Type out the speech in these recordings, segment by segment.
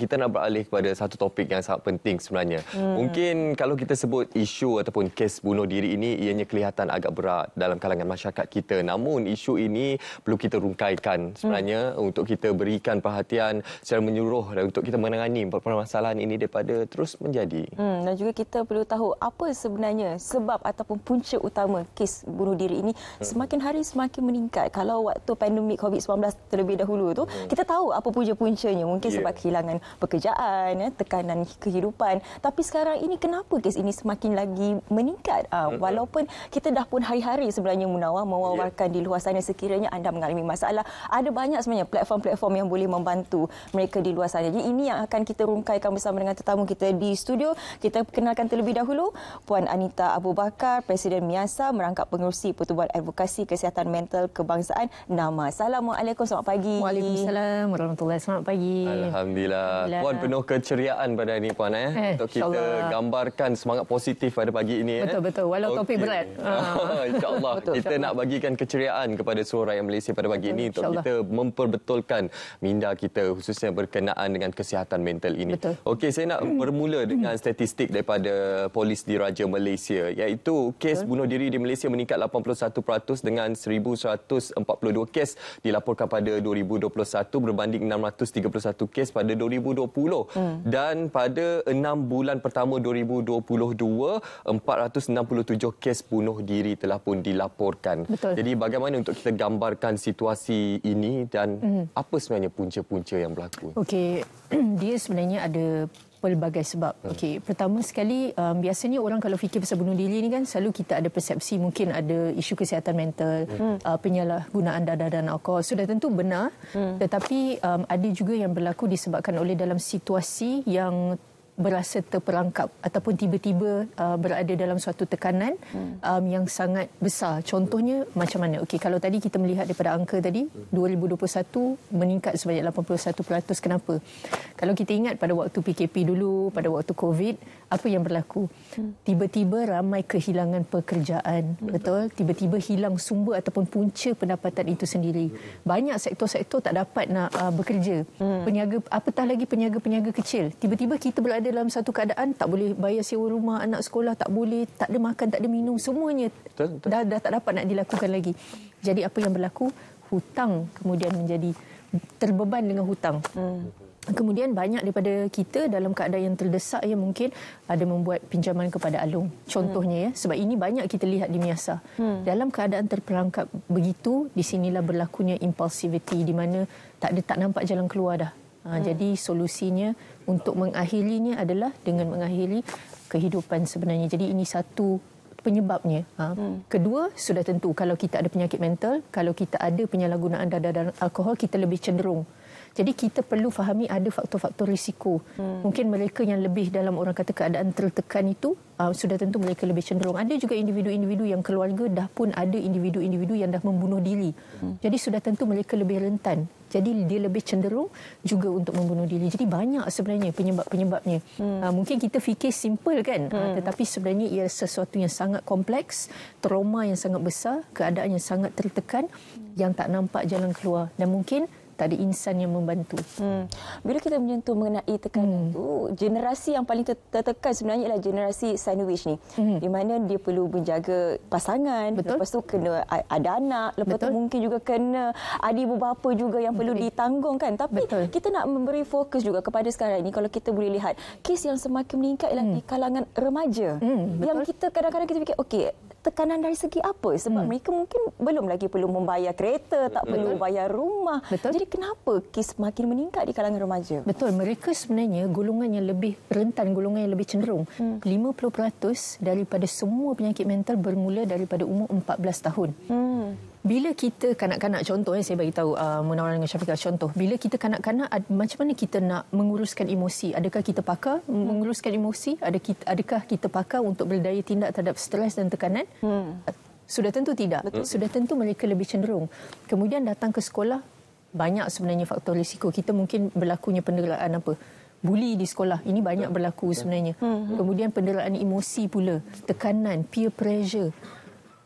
kita nak beralih kepada satu topik yang sangat penting sebenarnya. Hmm. Mungkin kalau kita sebut isu ataupun kes bunuh diri ini ianya kelihatan agak berat dalam kalangan masyarakat kita. Namun isu ini perlu kita rungkaikan sebenarnya hmm. untuk kita berikan perhatian secara menyuruh dan untuk kita menangani permasalahan ini daripada terus menjadi. Hmm. Dan juga kita perlu tahu apa sebenarnya sebab ataupun punca utama kes bunuh diri ini hmm. semakin hari semakin meningkat. Kalau waktu pandemik COVID-19 terlebih dahulu tu hmm. kita tahu apa punca-puncanya mungkin yeah. sebab kehilangan pekerjaan, ya, tekanan kehidupan. Tapi sekarang ini kenapa kes ini semakin lagi meningkat? Ha, walaupun kita dah pun hari-hari sebenarnya Munawar mewawarkan yeah. di luar sana sekiranya anda mengalami masalah, ada banyak sebenarnya platform-platform yang boleh membantu mereka di luar sana. Jadi ini yang akan kita rungkaikan bersama dengan tetamu kita di studio. Kita perkenalkan terlebih dahulu Puan Anita Abu Bakar, Presiden Miasa merangkap pengerusi Pertubuhan Advokasi Kesihatan Mental Kebangsaan. Nama Assalamualaikum, selamat pagi. Waalaikumsalam, warahmatullahi wabarakatuh. Selamat pagi. Alhamdulillah. Puan penuh keceriaan pada hari ini, Puan. Eh? Eh, Untuk kita Allah. gambarkan semangat positif pada pagi ini. Betul-betul. Eh. Walau okay. topik berat. Ah, InsyaAllah. Kita insya Allah. nak bagikan keceriaan kepada seluruh rakyat Malaysia pada pagi betul, ini. Untuk kita memperbetulkan minda kita khususnya berkenaan dengan kesihatan mental ini. Betul. Okey, saya nak bermula dengan statistik daripada polis di Raja Malaysia. Iaitu kes betul. bunuh diri di Malaysia meningkat 81% dengan 1,142 kes dilaporkan pada 2021 berbanding 631 kes pada 2020. 2020 hmm. dan pada enam bulan pertama 2022 467 kes bunuh diri telah pun dilaporkan. Betul. Jadi bagaimana untuk kita gambarkan situasi ini dan hmm. apa sebenarnya punca-punca yang berlaku? Okey, dia sebenarnya ada pelbagai sebab. Hmm. Okey, pertama sekali um, biasanya orang kalau fikir pasal bunuh diri ni kan selalu kita ada persepsi mungkin ada isu kesihatan mental, hmm. uh, penyalahgunaan dadah dan alkohol. Sudah tentu benar, hmm. tetapi um, ada juga yang berlaku disebabkan oleh dalam situasi yang berasa terperangkap ataupun tiba-tiba uh, berada dalam suatu tekanan hmm. um, yang sangat besar. Contohnya macam mana? Okey, kalau tadi kita melihat daripada angka tadi 2021 meningkat sebanyak 81%. Kenapa? Kalau kita ingat pada waktu PKP dulu, pada waktu COVID, apa yang berlaku? Hmm. Tiba-tiba ramai kehilangan pekerjaan, hmm. betul? Tiba-tiba hilang sumber ataupun punca pendapatan itu sendiri. Hmm. Banyak sektor-sektor tak dapat nak uh, bekerja. Peniaga apatah lagi peniaga-peniaga kecil. Tiba-tiba kita berada dalam satu keadaan tak boleh bayar sewa rumah, anak sekolah tak boleh, tak ada makan, tak ada minum, semuanya dah dah tak dapat nak dilakukan lagi. Jadi apa yang berlaku? Hutang kemudian menjadi terbeban dengan hutang. Hmm. Kemudian banyak daripada kita dalam keadaan yang terdesak ya mungkin ada membuat pinjaman kepada Alung. Contohnya hmm. ya sebab ini banyak kita lihat di Miasa. Hmm. Dalam keadaan terperangkap begitu di sinilah berlakunya impulsivity di mana tak ada tak nampak jalan keluar dah. Ha, hmm. jadi solusinya untuk mengakhirinya adalah dengan mengakhiri kehidupan sebenarnya. Jadi ini satu penyebabnya. Ha. Hmm. Kedua, sudah tentu kalau kita ada penyakit mental, kalau kita ada penyalahgunaan dadah dan alkohol, kita lebih cenderung jadi kita perlu fahami ada faktor-faktor risiko. Hmm. Mungkin mereka yang lebih dalam orang kata keadaan tertekan itu uh, sudah tentu mereka lebih cenderung. Ada juga individu-individu yang keluarga dah pun ada individu-individu yang dah membunuh diri. Hmm. Jadi sudah tentu mereka lebih rentan. Jadi dia lebih cenderung juga untuk membunuh diri. Jadi banyak sebenarnya penyebab-penyebabnya. Hmm. Uh, mungkin kita fikir simple kan, ah, hmm. uh, tetapi sebenarnya ia sesuatu yang sangat kompleks, trauma yang sangat besar, keadaan yang sangat tertekan, hmm. yang tak nampak jalan keluar. Dan mungkin tak ada insan yang membantu. Hmm. Bila kita menyentuh mengenai tekanan hmm. tu, generasi yang paling tertekan sebenarnya adalah generasi sandwich ni. Hmm. Di mana dia perlu menjaga pasangan, Betul. lepas tu kena ada anak, lepas Betul. tu mungkin juga kena adik ibu bapa juga yang perlu Betul. ditanggungkan. Tapi Betul. kita nak memberi fokus juga kepada sekarang ini, kalau kita boleh lihat kes yang semakin meningkat ialah hmm. di kalangan remaja. Hmm. Yang kita kadang-kadang kita fikir okey, tekanan dari segi apa sebab hmm. mereka mungkin belum lagi perlu membayar kereta tak perlu Betul. bayar rumah Betul. jadi kenapa kes semakin meningkat di kalangan remaja Betul mereka sebenarnya golongan yang lebih rentan golongan yang lebih cenderung hmm. 50% daripada semua penyakit mental bermula daripada umur 14 tahun hmm bila kita kanak-kanak contoh eh, saya bagi tahu uh, Munawar dengan Syafiqah contoh bila kita kanak-kanak macam mana kita nak menguruskan emosi adakah kita pakar hmm. menguruskan emosi adakah kita pakar untuk berdaya tindak terhadap stres dan tekanan hmm. sudah tentu tidak Betul. sudah tentu mereka lebih cenderung kemudian datang ke sekolah banyak sebenarnya faktor risiko kita mungkin berlakunya penderaan apa Buli di sekolah ini banyak berlaku sebenarnya. Hmm, hmm. Kemudian penderaan emosi pula, tekanan, peer pressure.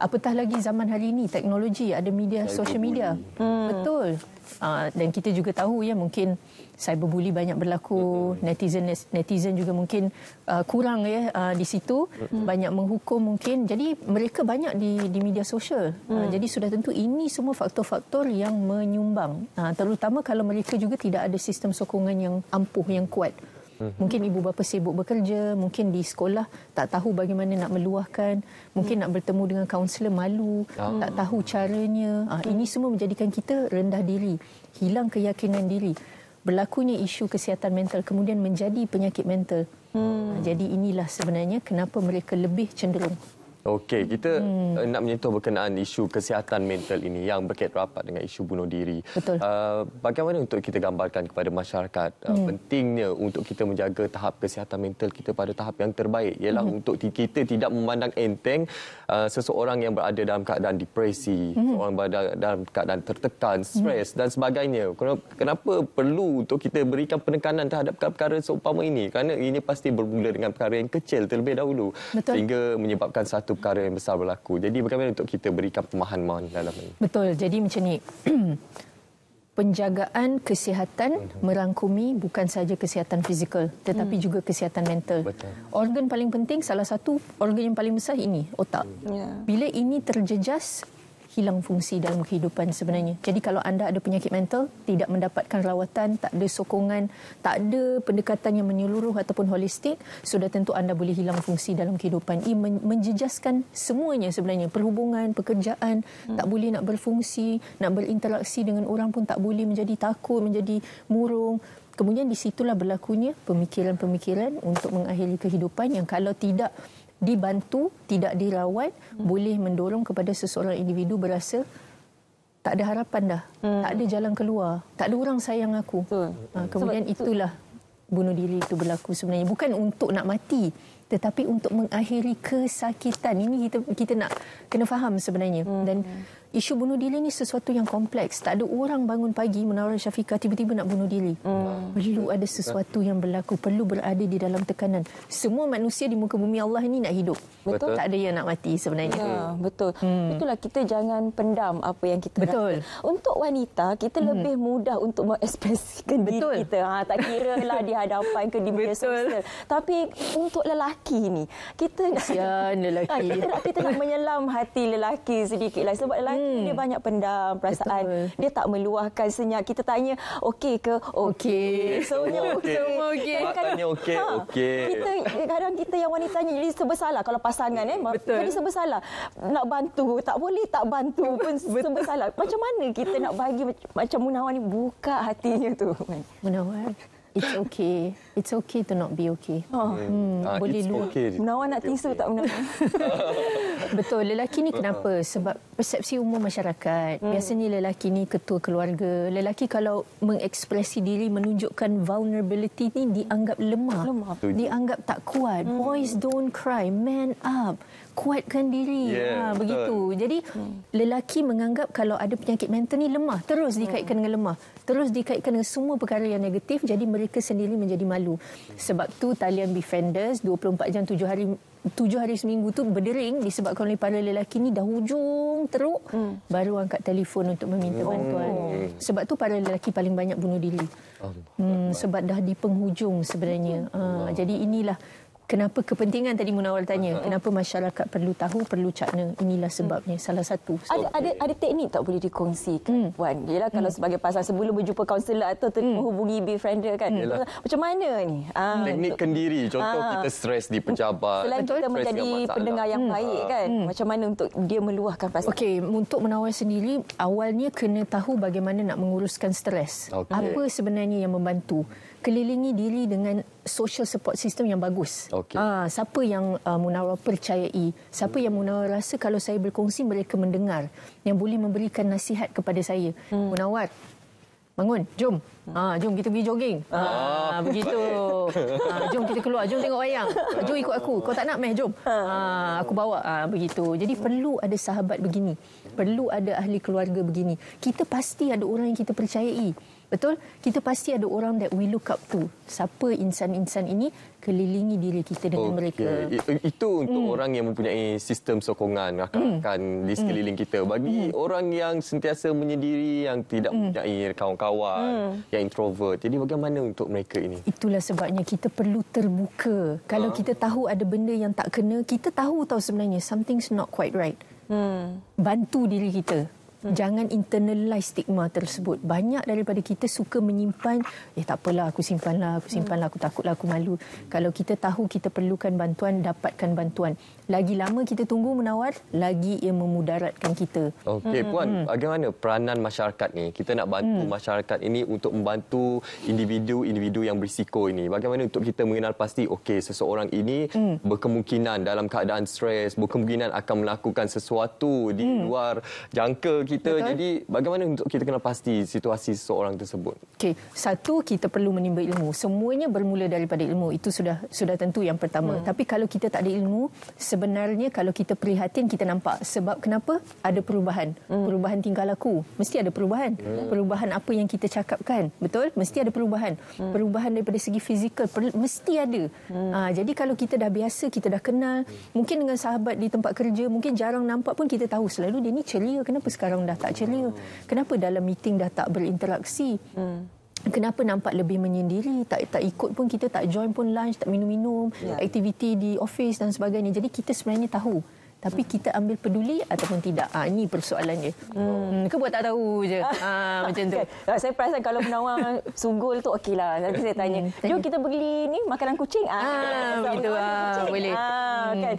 Apatah lagi zaman hari ini, teknologi, ada media, cyber social media. Hmm. Betul. Uh, dan kita juga tahu ya mungkin cyberbully banyak berlaku, netizen netizen juga mungkin uh, kurang ya uh, di situ, hmm. banyak menghukum mungkin. Jadi mereka banyak di, di media sosial. Hmm. Uh, jadi sudah tentu ini semua faktor-faktor yang menyumbang. Uh, terutama kalau mereka juga tidak ada sistem sokongan yang ampuh, yang kuat. Mhm. Mungkin ibu bapa sibuk bekerja, mungkin di sekolah tak tahu bagaimana nak meluahkan, mungkin hmm. nak bertemu dengan kaunselor malu, ya. tak tahu caranya. Ah, ya. Ini semua menjadikan kita rendah diri, hilang keyakinan diri. Berlakunya isu kesihatan mental kemudian menjadi penyakit mental. Hmm. Jadi inilah sebenarnya kenapa mereka lebih cenderung Okey, kita hmm. nak menyentuh berkenaan isu kesihatan mental ini yang berkait rapat dengan isu bunuh diri. Betul. Uh, bagaimana untuk kita gambarkan kepada masyarakat uh, hmm. pentingnya untuk kita menjaga tahap kesihatan mental kita pada tahap yang terbaik ialah hmm. untuk kita tidak memandang enteng uh, seseorang yang berada dalam keadaan depresi, hmm. orang berada dalam keadaan tertekan, stres hmm. dan sebagainya. Kenapa perlu untuk kita berikan penekanan terhadap perkara seumpama ini? Kerana ini pasti bermula dengan perkara yang kecil terlebih dahulu Betul. sehingga menyebabkan satu satu perkara yang besar berlaku. Jadi bagaimana untuk kita berikan pemahaman dalam ini? Betul. Jadi macam ni. Penjagaan kesihatan mhm. merangkumi bukan sahaja kesihatan fizikal tetapi hmm. juga kesihatan mental. Betul. Organ paling penting, salah satu organ yang paling besar ini, otak. Yeah. Bila ini terjejas, hilang fungsi dalam kehidupan sebenarnya. Jadi kalau anda ada penyakit mental, tidak mendapatkan rawatan, tak ada sokongan, tak ada pendekatan yang menyeluruh ataupun holistik, sudah tentu anda boleh hilang fungsi dalam kehidupan. Ia menjejaskan semuanya sebenarnya. Perhubungan, pekerjaan, hmm. tak boleh nak berfungsi, nak berinteraksi dengan orang pun tak boleh menjadi takut, menjadi murung. Kemudian di situlah berlakunya pemikiran-pemikiran untuk mengakhiri kehidupan yang kalau tidak dibantu, tidak dirawat, hmm. boleh mendorong kepada seseorang individu berasa tak ada harapan dah, hmm. tak ada jalan keluar, tak ada orang sayang aku. Ha, kemudian Sebab itulah itu... bunuh diri itu berlaku sebenarnya. Bukan untuk nak mati, tetapi untuk mengakhiri kesakitan. Ini kita, kita nak kena faham sebenarnya. Hmm. Dan isu bunuh diri ni sesuatu yang kompleks. Tak ada orang bangun pagi menawar Syafiqah tiba-tiba nak bunuh diri. Hmm. Perlu ada sesuatu yang berlaku, perlu berada di dalam tekanan. Semua manusia di muka bumi Allah ni nak hidup. Betul. Tak ada yang nak mati sebenarnya. Ya, hmm. betul. Hmm. Itulah kita jangan pendam apa yang kita betul. rasa. Betul. Untuk wanita, kita hmm. lebih mudah untuk mengekspresikan diri kita. Ha, tak kira lah di hadapan ke di media sosial. Tapi untuk lelaki ni, kita Sian lelaki. Ha, kita, kita nak menyelam hati lelaki sedikit lah. Sebab lelaki Kan? hmm. dia banyak pendam perasaan Betul. dia tak meluahkan senyap kita tanya okey ke okey okay. so okay. semua okey tanya okey ha, okey kita kadang kita yang wanitanya jadi sebesalah kalau pasangan eh Betul. jadi sebesalah nak bantu tak boleh tak bantu pun sebesalah macam mana kita nak bagi macam Munawar ni buka hatinya tu Munawar it's okay it's okay to not be okay. Oh. Hmm, uh, boleh lu. Okay. Menawar nak tisu okay. tak menawar. Betul, lelaki ni uh-huh. kenapa? Sebab persepsi umum masyarakat. Hmm. Biasanya lelaki ni ketua keluarga. Lelaki kalau mengekspresi diri, menunjukkan vulnerability ni dianggap lemah. lemah. Dianggap tak kuat. Hmm. Boys don't cry, man up. Kuatkan diri. Yeah. Ha, begitu. Jadi hmm. lelaki menganggap kalau ada penyakit mental ni lemah. Terus dikaitkan hmm. dengan lemah. Terus dikaitkan dengan semua perkara yang negatif. Jadi mereka sendiri menjadi malu dulu. Sebab tu talian Befenders 24 jam 7 hari tujuh hari seminggu tu berdering disebabkan oleh para lelaki ni dah hujung teruk hmm. baru angkat telefon untuk meminta oh. bantuan. Sebab tu para lelaki paling banyak bunuh diri. Hmm, sebab dah di penghujung sebenarnya. Ha, jadi inilah kenapa kepentingan tadi Munawal tanya uh-huh. kenapa masyarakat perlu tahu perlu cakna inilah sebabnya hmm. salah satu so, ada, okay. ada ada teknik tak boleh dikongsikan hmm. puan ialah hmm. kalau sebagai pasal sebelum berjumpa kaunselor atau ter- hmm. menghubungi befriender kan Yelah. Hmm. macam mana ni ah, teknik untuk, kendiri contoh ah, kita stres di pejabat selain kita menjadi pendengar yang hmm. baik kan hmm. macam mana untuk dia meluahkan pasal? okey untuk Munawal sendiri awalnya kena tahu bagaimana nak menguruskan stres okay. apa sebenarnya yang membantu kelilingi diri dengan social support system yang bagus Okay. Ha, ah, siapa yang uh, ah, Munawar percayai? Siapa hmm. yang Munawar rasa kalau saya berkongsi mereka mendengar? Yang boleh memberikan nasihat kepada saya? Hmm. Munawar, bangun, jom. Ha, jom kita pergi jogging. Ha, ha begitu. Ha, jom kita keluar, jom tengok wayang. Ha, jom ikut aku. Kau tak nak meh, jom. Ha, aku bawa. Ha, begitu. Jadi perlu ada sahabat begini. Perlu ada ahli keluarga begini. Kita pasti ada orang yang kita percayai. Betul? Kita pasti ada orang that we look up to. Siapa insan-insan ini kelilingi diri kita dengan okay. mereka. Itu untuk mm. orang yang mempunyai sistem sokongan akan rakan mm. di sekeliling hmm. kita. Bagi mm. orang yang sentiasa menyendiri, yang tidak mm. mempunyai kawan-kawan, mm. yang yang introvert. Jadi bagaimana untuk mereka ini? Itulah sebabnya kita perlu terbuka. Kalau uh. kita tahu ada benda yang tak kena, kita tahu tahu sebenarnya something's not quite right. Hmm. Bantu diri kita Hmm. Jangan internalize stigma tersebut. Banyak daripada kita suka menyimpan, eh tak apalah aku simpanlah, aku simpanlah, aku takutlah aku malu. Kalau kita tahu kita perlukan bantuan, dapatkan bantuan. Lagi lama kita tunggu menawar, lagi ia memudaratkan kita. Okey, hmm. puan, hmm. bagaimana peranan masyarakat ni? Kita nak bantu hmm. masyarakat ini untuk membantu individu-individu yang berisiko ini. Bagaimana untuk kita mengenal pasti okey, seseorang ini hmm. berkemungkinan dalam keadaan stres, berkemungkinan akan melakukan sesuatu di hmm. luar jangka kita. Betul. Jadi bagaimana untuk kita kenal pasti situasi seorang tersebut? Okey, satu kita perlu menimba ilmu. Semuanya bermula daripada ilmu. Itu sudah sudah tentu yang pertama. Hmm. Tapi kalau kita tak ada ilmu, sebenarnya kalau kita prihatin kita nampak sebab kenapa? Ada perubahan. Hmm. Perubahan tingkah laku. Mesti ada perubahan. Hmm. Perubahan apa yang kita cakapkan? Betul? Mesti ada perubahan. Hmm. Perubahan daripada segi fizikal per- mesti ada. Hmm. Aa, ah, jadi kalau kita dah biasa, kita dah kenal, hmm. mungkin dengan sahabat di tempat kerja, mungkin jarang nampak pun kita tahu selalu dia ni ceria kenapa sekarang tolong dah tak ceria? Kenapa dalam meeting dah tak berinteraksi? Hmm. Kenapa nampak lebih menyendiri, tak tak ikut pun kita tak join pun lunch, tak minum-minum, yeah. aktiviti di office dan sebagainya. Jadi kita sebenarnya tahu tapi kita ambil peduli ataupun tidak ah ini persoalannya hmm ke buat tak tahu je ah macam tu okay. Ah, saya perasan kalau penawar sungguh tu okeylah nanti hmm, saya tanya jom kita beli ni makanan kucing ah, ah begitu lah, ah boleh ah, hmm. kan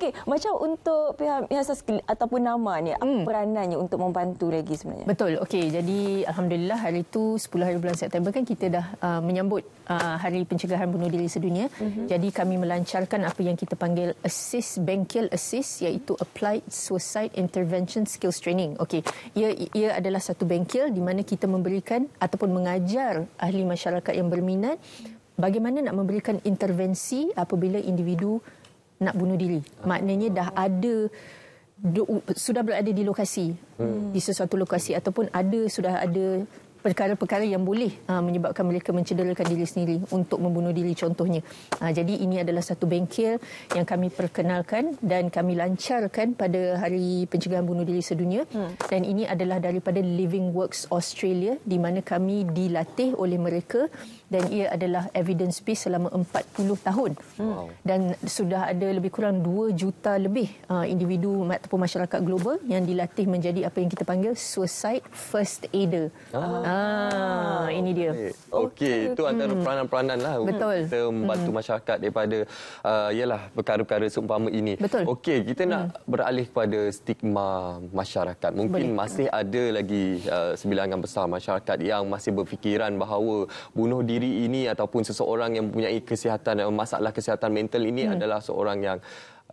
okey macam untuk pihak biasa ataupun nama ni apa hmm. peranannya untuk membantu lagi sebenarnya betul okey jadi alhamdulillah hari itu 10 hari bulan September kan kita dah uh, menyambut uh, hari pencegahan bunuh diri sedunia hmm jadi kami melancarkan apa yang kita panggil assist bengkel assist iaitu Applied Suicide Intervention Skills Training. Okey, ia ia adalah satu bengkel di mana kita memberikan ataupun mengajar ahli masyarakat yang berminat bagaimana nak memberikan intervensi apabila individu nak bunuh diri. Maknanya dah ada sudah berada di lokasi hmm. di sesuatu lokasi ataupun ada sudah ada perkara-perkara yang boleh uh, menyebabkan mereka mencederakan diri sendiri untuk membunuh diri contohnya. Uh, jadi ini adalah satu bengkel yang kami perkenalkan dan kami lancarkan pada hari pencegahan bunuh diri sedunia hmm. dan ini adalah daripada Living Works Australia di mana kami dilatih oleh mereka dan ia adalah evidence based selama 40 tahun hmm. wow. dan sudah ada lebih kurang 2 juta lebih uh, individu ataupun masyarakat global yang dilatih menjadi apa yang kita panggil suicide first aider. Ah, ah ini dia. Okey, okay. okay. itu antara hmm. peranan-peranan lah Betul. kita membantu hmm. masyarakat daripada uh, yalah perkara-perkara seumpama ini. Betul. Okey, kita nak hmm. beralih kepada stigma masyarakat. Mungkin Boleh. masih ada lagi uh, sebilangan besar masyarakat yang masih berfikiran bahawa bunuh diri diri ini ataupun seseorang yang mempunyai kesihatan eh, masalah kesihatan mental ini hmm. adalah seorang yang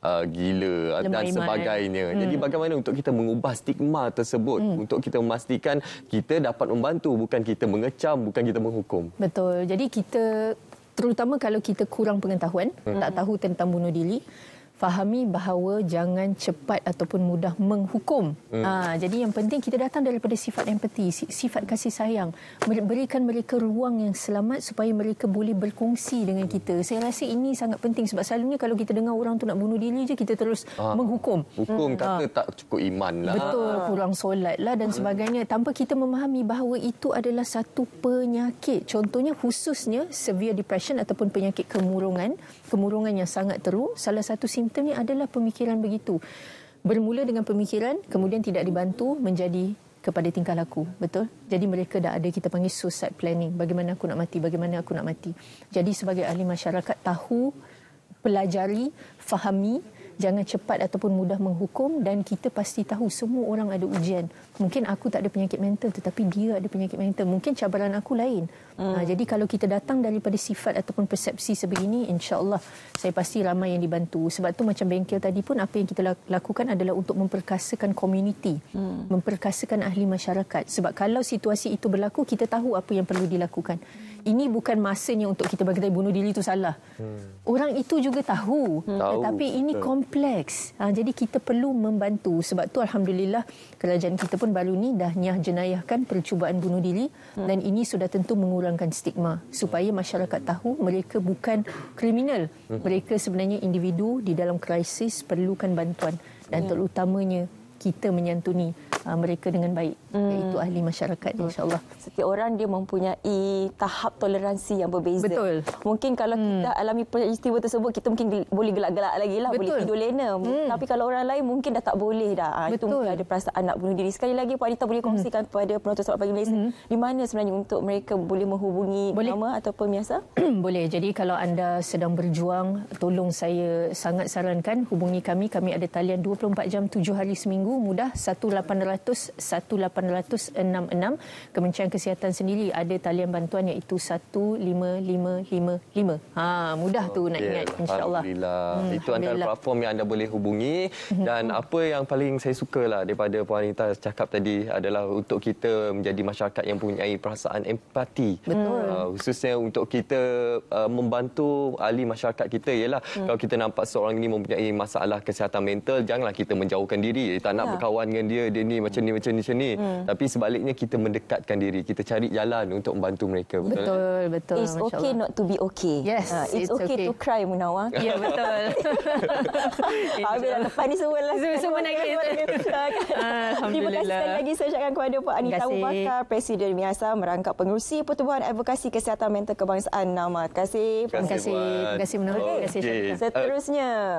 uh, gila Lemah dan iman, eh. sebagainya. Eh. Jadi bagaimana untuk kita mengubah stigma tersebut hmm. untuk kita memastikan kita dapat membantu bukan kita mengecam bukan kita menghukum. Betul. Jadi kita terutama kalau kita kurang pengetahuan hmm. tak tahu tentang bunuh diri fahami bahawa jangan cepat ataupun mudah menghukum. Hmm. Ha, jadi yang penting kita datang daripada sifat empati, sifat kasih sayang. Berikan mereka ruang yang selamat supaya mereka boleh berkongsi dengan kita. Saya rasa ini sangat penting sebab selalunya kalau kita dengar orang tu nak bunuh diri je, kita terus ha. menghukum. Hukum hmm. kata ha. tak cukup iman lah. Betul, kurang solat lah dan hmm. sebagainya. Tanpa kita memahami bahawa itu adalah satu penyakit. Contohnya khususnya severe depression ataupun penyakit kemurungan. Kemurungan yang sangat teruk. Salah satu simptom momentum ni adalah pemikiran begitu. Bermula dengan pemikiran, kemudian tidak dibantu menjadi kepada tingkah laku, betul? Jadi mereka dah ada kita panggil suicide planning, bagaimana aku nak mati, bagaimana aku nak mati. Jadi sebagai ahli masyarakat tahu, pelajari, fahami, jangan cepat ataupun mudah menghukum dan kita pasti tahu semua orang ada ujian. Mungkin aku tak ada penyakit mental tetapi dia ada penyakit mental. Mungkin cabaran aku lain. Hmm. Ha, jadi kalau kita datang daripada sifat ataupun persepsi sebegini, insyaAllah saya pasti ramai yang dibantu. Sebab tu macam bengkel tadi pun apa yang kita lakukan adalah untuk memperkasakan komuniti, hmm. memperkasakan ahli masyarakat. Sebab kalau situasi itu berlaku, kita tahu apa yang perlu dilakukan ini bukan masanya untuk kita berkata bunuh diri itu salah. Hmm. Orang itu juga tahu, hmm. tetapi tahu. ini kompleks. Ha, jadi kita perlu membantu. Sebab tu Alhamdulillah kerajaan kita pun baru ni dah nyah jenayahkan percubaan bunuh diri hmm. dan ini sudah tentu mengurangkan stigma supaya masyarakat tahu mereka bukan kriminal. Hmm. Mereka sebenarnya individu di dalam krisis perlukan bantuan dan hmm. terutamanya kita menyantuni uh, mereka dengan baik hmm. iaitu ahli masyarakat hmm. insyaallah setiap orang dia mempunyai tahap toleransi yang berbeza betul mungkin kalau hmm. kita alami peristiwa tersebut kita mungkin boleh gelak-gelak lagi lah boleh tidur lena hmm. tapi kalau orang lain mungkin dah tak boleh dah ha, betul. itu mungkin ada perasaan nak bunuh diri sekali lagi Puan Anita boleh hmm. kongsikan hmm. kepada penonton sahabat pagi Malaysia hmm. di mana sebenarnya untuk mereka boleh menghubungi boleh. nama ataupun biasa boleh jadi kalau anda sedang berjuang tolong saya sangat sarankan hubungi kami kami ada talian 24 jam 7 hari seminggu mudah 1800-1866. Kementerian Kesihatan sendiri ada talian bantuan iaitu 15555. Ha, mudah oh, tu okay. nak ingat insyaAllah. Alhamdulillah. Hmm, Itu antara Alhamdulillah. platform yang anda boleh hubungi. Mhm. Dan apa yang paling saya suka lah daripada Puan Anita cakap tadi adalah untuk kita menjadi masyarakat yang punya perasaan empati. Betul. Uh, khususnya untuk kita uh, membantu ahli masyarakat kita ialah hmm. kalau kita nampak seorang ini mempunyai masalah kesihatan mental janganlah kita menjauhkan diri. Tak nak ya. berkawan dengan dia. Dia ni macam ni macam ni macam ni hmm. tapi sebaliknya kita mendekatkan diri kita cari jalan untuk membantu mereka betul betul, betul, betul it's okay Allah. not to be okay yes uh, it's, it's okay, okay to cry munawa ya yeah, betul habis dah lepas ni semua lah semua, semua nak kita terima kasih sekali lagi saya ucapkan kepada Puan Anita Ubakar Presiden Miasa merangkap pengurusi Pertubuhan Advokasi Kesihatan Mental Kebangsaan Nama Terima kasih Terima kasih Terima kasih Terima kasih Seterusnya